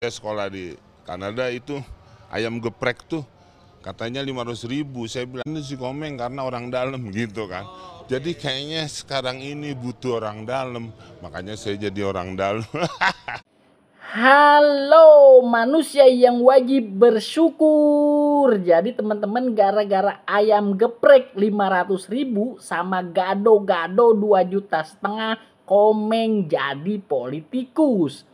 Saya sekolah di Kanada itu ayam geprek tuh katanya 500 ribu. Saya bilang ini si komeng karena orang dalam gitu kan. Oh, okay. Jadi kayaknya sekarang ini butuh orang dalam. Makanya saya jadi orang dalam. Halo manusia yang wajib bersyukur. Jadi teman-teman gara-gara ayam geprek 500 ribu sama gado-gado 2 juta setengah komeng jadi politikus.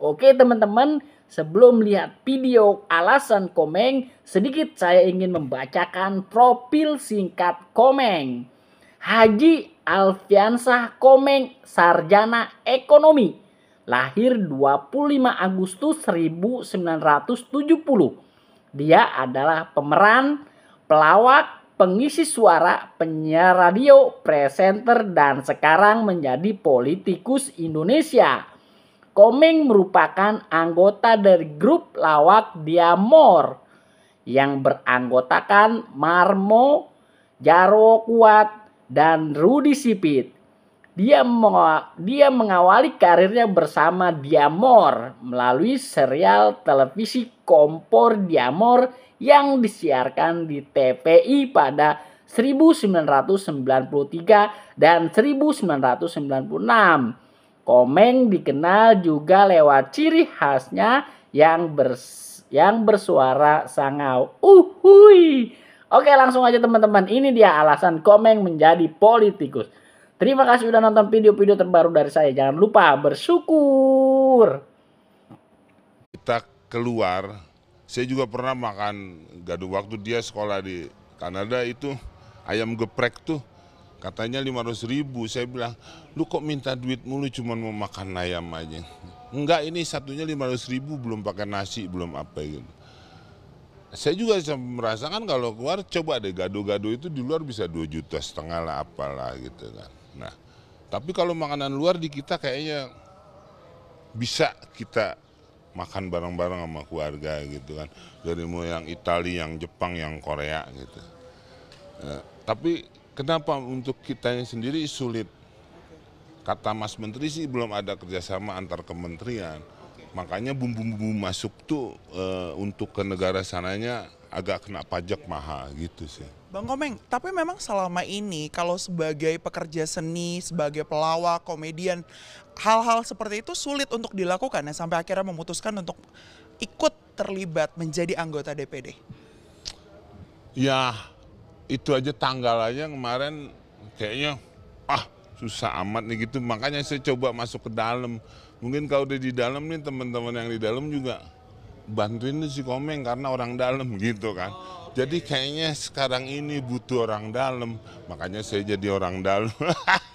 Oke teman-teman, sebelum lihat video alasan Komeng, sedikit saya ingin membacakan profil singkat Komeng. Haji Alfiansah Komeng, Sarjana Ekonomi, lahir 25 Agustus 1970. Dia adalah pemeran, pelawak, pengisi suara, penyiar radio, presenter, dan sekarang menjadi politikus Indonesia. Komeng merupakan anggota dari grup lawak Diamor yang beranggotakan Marmo, Jarwo Kuat, dan Rudi Sipit. Dia, dia mengawali karirnya bersama Diamor melalui serial televisi Kompor Diamor yang disiarkan di TPI pada 1993 dan 1996 Komeng dikenal juga lewat ciri khasnya yang bers yang bersuara sangau. Uhui. Oke, langsung aja teman-teman. Ini dia alasan Komeng menjadi politikus. Terima kasih sudah nonton video-video terbaru dari saya. Jangan lupa bersyukur. Kita keluar. Saya juga pernah makan gaduh waktu dia sekolah di Kanada itu ayam geprek tuh Katanya 500 ribu, saya bilang, lu kok minta duit mulu cuma mau makan ayam aja. Enggak ini satunya 500 ribu belum pakai nasi, belum apa gitu. Saya juga merasakan kalau keluar coba deh gado-gado itu di luar bisa 2 juta setengah lah apalah gitu kan. Nah tapi kalau makanan luar di kita kayaknya bisa kita makan bareng-bareng sama keluarga gitu kan. Dari mau yang Italia, yang Jepang, yang Korea gitu. Nah, tapi Kenapa untuk kitanya sendiri sulit? Kata Mas Menteri sih belum ada kerjasama antar kementerian. Makanya bumbu-bumbu masuk tuh e, untuk ke negara sananya agak kena pajak mahal gitu sih. Bang Komeng, tapi memang selama ini kalau sebagai pekerja seni, sebagai pelawak, komedian, hal-hal seperti itu sulit untuk dilakukan ya sampai akhirnya memutuskan untuk ikut terlibat menjadi anggota DPD. Ya, itu aja tanggal aja kemarin kayaknya ah susah amat nih gitu makanya saya coba masuk ke dalam mungkin kalau udah di dalam nih teman-teman yang di dalam juga bantuin tuh si komeng karena orang dalam gitu kan oh, okay. jadi kayaknya sekarang ini butuh orang dalam makanya saya jadi orang dalam